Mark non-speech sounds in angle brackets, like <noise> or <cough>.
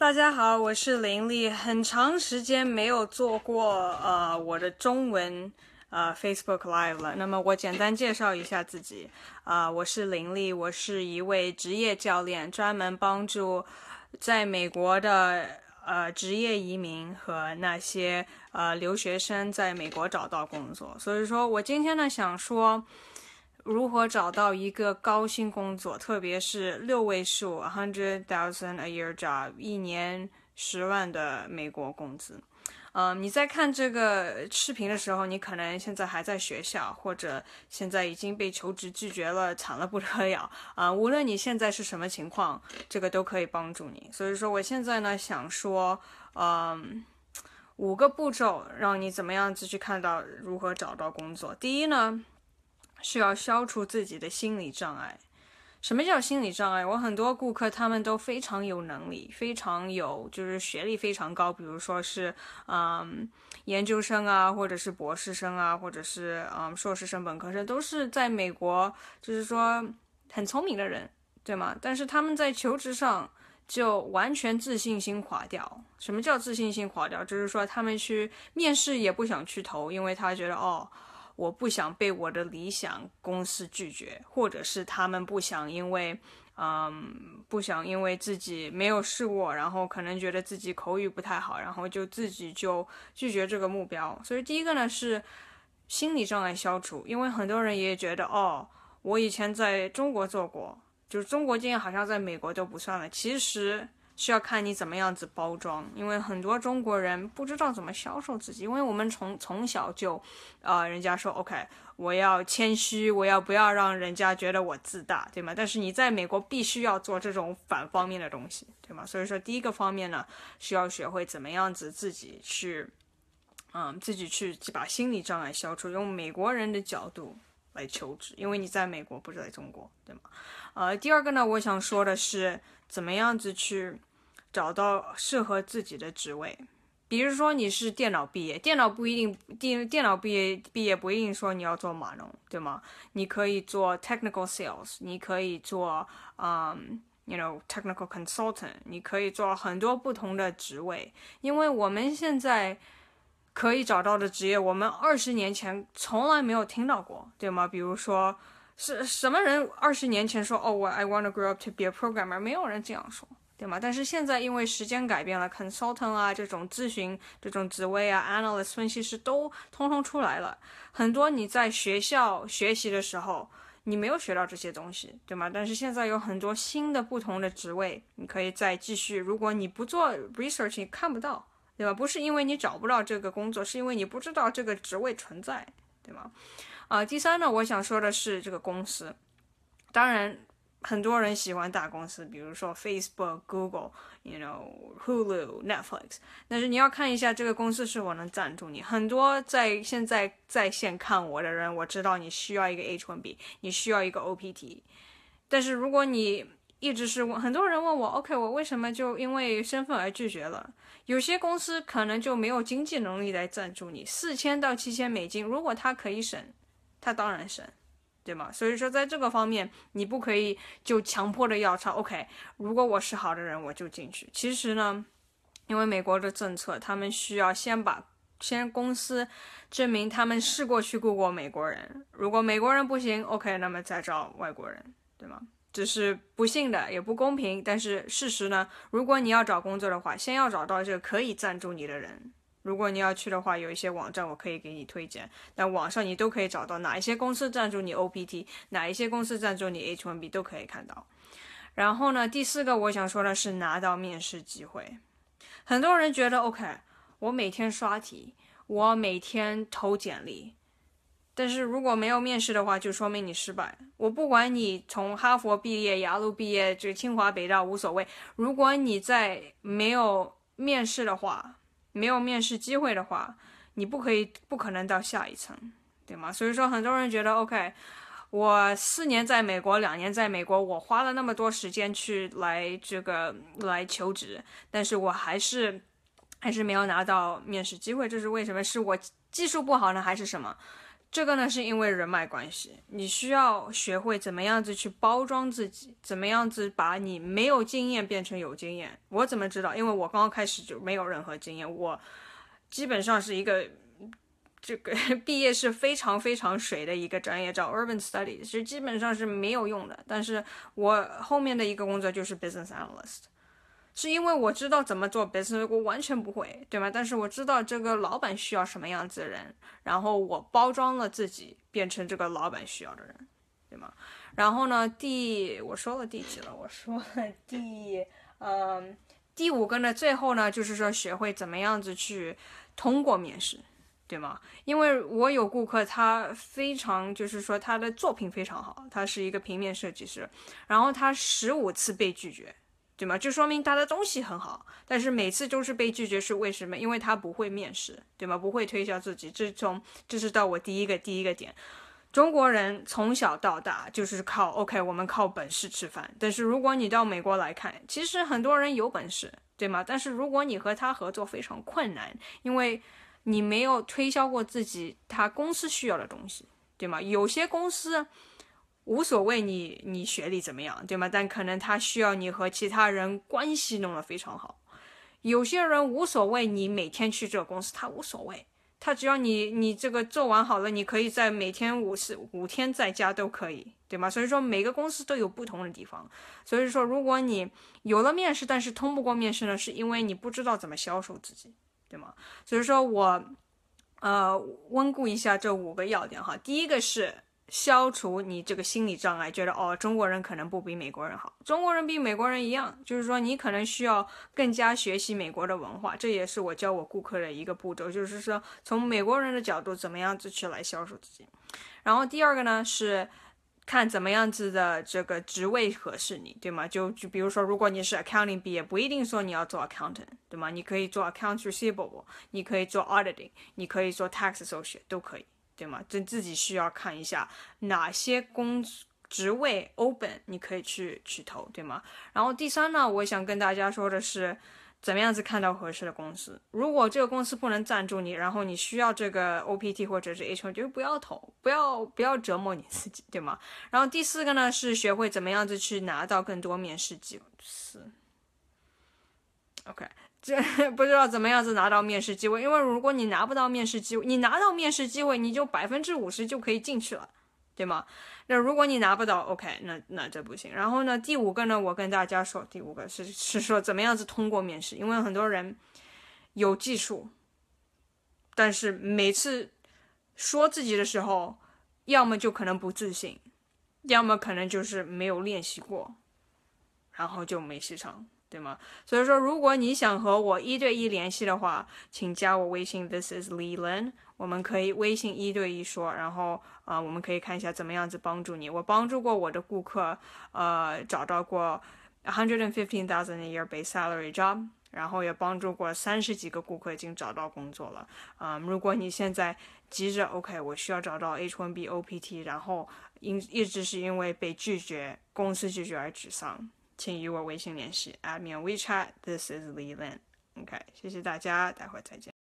大家好，我是林丽，很长时间没有做过呃我的中文呃 Facebook Live 了。那么我简单介绍一下自己啊，我是林丽，我是一位职业教练，专门帮助在美国的呃职业移民和那些呃留学生在美国找到工作。所以说我今天呢想说。如何找到一个高薪工作，特别是六位数 （a hundred thousand a year job） 一年十万的美国工资？嗯，你在看这个视频的时候，你可能现在还在学校，或者现在已经被求职拒绝了，惨了不得了。啊，无论你现在是什么情况，这个都可以帮助你。所以说，我现在呢想说，嗯，五个步骤，让你怎么样子去看到如何找到工作。第一呢。是要消除自己的心理障碍。什么叫心理障碍？我很多顾客，他们都非常有能力，非常有，就是学历非常高，比如说是嗯研究生啊，或者是博士生啊，或者是嗯硕士生、本科生，都是在美国，就是说很聪明的人，对吗？但是他们在求职上就完全自信心垮掉。什么叫自信心垮掉？就是说他们去面试也不想去投，因为他觉得哦。我不想被我的理想公司拒绝，或者是他们不想，因为，嗯，不想因为自己没有试过，然后可能觉得自己口语不太好，然后就自己就拒绝这个目标。所以第一个呢是心理障碍消除，因为很多人也觉得哦，我以前在中国做过，就是中国经验好像在美国都不算了。其实。需要看你怎么样子包装，因为很多中国人不知道怎么销售自己，因为我们从从小就，呃，人家说 OK，我要谦虚，我要不要让人家觉得我自大，对吗？但是你在美国必须要做这种反方面的东西，对吗？所以说第一个方面呢，需要学会怎么样子自己去，嗯，自己去把心理障碍消除，用美国人的角度来求职，因为你在美国不是在中国，对吗？呃，第二个呢，我想说的是怎么样子去。找到适合自己的职位，比如说你是电脑毕业，电脑不一定电电脑毕业毕业不一定说你要做码农，对吗？你可以做 technical sales，你可以做嗯，you know technical consultant，你可以做很多不同的职位，因为我们现在可以找到的职业，我们二十年前从来没有听到过，对吗？比如说是什么人二十年前说哦，我 I want to grow up to be a programmer，没有人这样说。对吗？但是现在因为时间改变了，consultant 啊这种咨询这种职位啊，analyst 分析师都通通出来了。很多你在学校学习的时候，你没有学到这些东西，对吗？但是现在有很多新的不同的职位，你可以再继续。如果你不做 research，你看不到，对吧？不是因为你找不到这个工作，是因为你不知道这个职位存在，对吗？啊，第三呢，我想说的是这个公司，当然。很多人喜欢大公司，比如说 Facebook、Google、You know Hulu、Netflix。但是你要看一下这个公司是否能赞助你。很多在现在在线看我的人，我知道你需要一个 H1B，你需要一个 OPT。但是如果你一直是问，很多人问我，OK，我为什么就因为身份而拒绝了？有些公司可能就没有经济能力来赞助你，四千到七千美金。如果他可以省，他当然省。对吗？所以说，在这个方面，你不可以就强迫的要抄。OK，如果我是好的人，我就进去。其实呢，因为美国的政策，他们需要先把先公司证明他们试过去雇过美国人。如果美国人不行，OK，那么再招外国人，对吗？这是不幸的，也不公平。但是事实呢，如果你要找工作的话，先要找到这个可以赞助你的人。如果你要去的话，有一些网站我可以给你推荐。那网上你都可以找到哪一些公司赞助你 OPT，哪一些公司赞助你 H1B 都可以看到。然后呢，第四个我想说的是拿到面试机会。很多人觉得 OK，我每天刷题，我每天投简历，但是如果没有面试的话，就说明你失败。我不管你从哈佛毕业、雅鲁毕业，就清华北大无所谓。如果你在没有面试的话，没有面试机会的话，你不可以，不可能到下一层，对吗？所以说，很多人觉得，OK，我四年在美国，两年在美国，我花了那么多时间去来这个来求职，但是我还是，还是没有拿到面试机会，这是为什么？是我技术不好呢，还是什么？这个呢，是因为人脉关系，你需要学会怎么样子去包装自己，怎么样子把你没有经验变成有经验。我怎么知道？因为我刚刚开始就没有任何经验，我基本上是一个这个 <laughs> 毕业是非常非常水的一个专业，叫 Urban Studies 是基本上是没有用的。但是我后面的一个工作就是 Business Analyst。是因为我知道怎么做，本身我完全不会，对吗？但是我知道这个老板需要什么样子的人，然后我包装了自己，变成这个老板需要的人，对吗？然后呢，第我说了第几了？我说了第，嗯，第五个呢？最后呢，就是说学会怎么样子去通过面试，对吗？因为我有顾客，他非常就是说他的作品非常好，他是一个平面设计师，然后他十五次被拒绝。对吗？就说明他的东西很好，但是每次都是被拒绝，是为什么？因为他不会面试，对吗？不会推销自己。这从这是到我第一个第一个点，中国人从小到大就是靠 OK，我们靠本事吃饭。但是如果你到美国来看，其实很多人有本事，对吗？但是如果你和他合作非常困难，因为你没有推销过自己，他公司需要的东西，对吗？有些公司。无所谓你你学历怎么样，对吗？但可能他需要你和其他人关系弄得非常好。有些人无所谓你每天去这个公司，他无所谓，他只要你你这个做完好了，你可以在每天五十五天在家都可以，对吗？所以说每个公司都有不同的地方。所以说如果你有了面试，但是通不过面试呢，是因为你不知道怎么销售自己，对吗？所以说，我呃温故一下这五个要点哈，第一个是。消除你这个心理障碍，觉得哦，中国人可能不比美国人好，中国人比美国人一样，就是说你可能需要更加学习美国的文化，这也是我教我顾客的一个步骤，就是说从美国人的角度怎么样子去来销售自己。然后第二个呢是看怎么样子的这个职位合适你，对吗？就就比如说，如果你是 accounting 毕业，不一定说你要做 accountant，对吗？你可以做 account receivable，你可以做 auditing，你可以做 tax sox，都可以。对吗？这自己需要看一下哪些公职位 open，你可以去去投，对吗？然后第三呢，我想跟大家说的是，怎么样子看到合适的公司？如果这个公司不能赞助你，然后你需要这个 OPT 或者是 H1，就是不要投，不要不要折磨你自己，对吗？然后第四个呢，是学会怎么样子去拿到更多面试机会。OK。这 <laughs> 不知道怎么样子拿到面试机会，因为如果你拿不到面试机会，你拿到面试机会，你就百分之五十就可以进去了，对吗？那如果你拿不到，OK，那那这不行。然后呢，第五个呢，我跟大家说，第五个是是说怎么样子通过面试，因为很多人有技术，但是每次说自己的时候，要么就可能不自信，要么可能就是没有练习过，然后就没市场。对吗？所以说，如果你想和我一对一联系的话，请加我微信，this is Leland，我们可以微信一对一说，然后啊，我们可以看一下怎么样子帮助你。我帮助过我的顾客，呃，找到过 hundred and fifteen thousand a year base salary job，然后也帮助过三十几个顾客已经找到工作了。嗯，如果你现在急着，OK，我需要找到 H1B OPT，然后因一直是因为被拒绝，公司拒绝而沮丧。请与我微信联系。a d me a WeChat. This is Li Lin. OK，谢谢大家，待会再见。